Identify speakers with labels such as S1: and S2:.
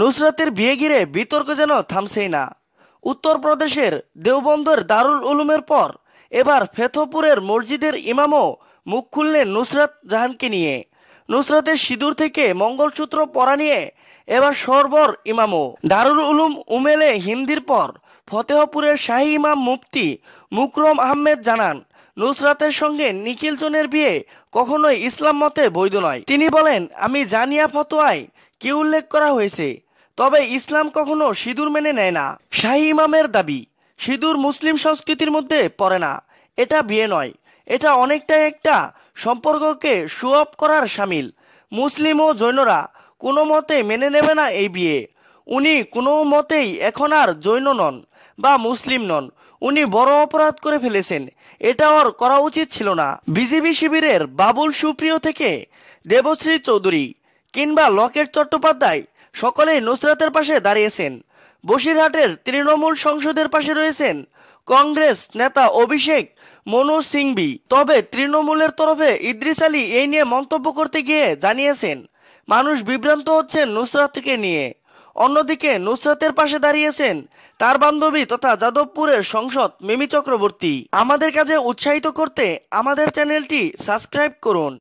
S1: নুসরাতের বিয়ে ঘিরে বিতর্ক যেন থামছেই না উত্তরপ্রদেশের দেওবন্দর দারুল উলুমের পর এবার ফেথপুরের মসজিদের ইমামও মুখ খুললেন নুসরাত জাহানকে নিয়ে নুসরাতের সিঁদুর থেকে মঙ্গলসূত্র পরা নিয়ে এবার সরবর ইমামও দারুল উলুম উমেলে হিন্দির পর ফতেহপুরের শাহী ইমাম মুফতি মুকরম আহমেদ জানান নুসরাতের সঙ্গে নিখিলজনের বিয়ে কখনোই ইসলাম মতে বৈধ নয় তিনি বলেন আমি জানিয়া ফতোয়ায় কি উল্লেখ করা হয়েছে তবে ইসলাম কখনো সিঁদুর মেনে নেয় না শাহী ইমামের দাবি সিঁদুর মুসলিম সংস্কৃতির মধ্যে পড়ে না এটা বিয়ে নয় এটা অনেকটাই একটা সম্পর্ককে শো অফ করার সামিল মুসলিম ও জৈনরা কোনো মতে মেনে নেবে না এই বিয়ে উনি কোনো মতেই এখন আর জৈন নন বা মুসলিম নন উনি বড় অপরাধ করে ফেলেছেন এটা ওর করা উচিত ছিল না বিজেপি শিবিরের বাবুল সুপ্রিয় থেকে দেবশ্রী চৌধুরী কিংবা লকেট চট্টোপাধ্যায় সকলেই নুসরাতের পাশে দাঁড়িয়েছেন বসিরহাটের তৃণমূল সংসদের পাশে রয়েছেন কংগ্রেস নেতা অভিষেক মনু সিংবি তবে তৃণমূলের তরফে ইদ্রিস আলী এই নিয়ে মন্তব্য করতে গিয়ে জানিয়েছেন মানুষ বিভ্রান্ত হচ্ছেন নুসরাতকে নিয়ে অন্যদিকে নুসরাতের পাশে দাঁড়িয়েছেন তার বান্ধবী তথা যাদবপুরের সংসদ মিমি চক্রবর্তী আমাদের কাজে উৎসাহিত করতে আমাদের চ্যানেলটি সাবস্ক্রাইব করুন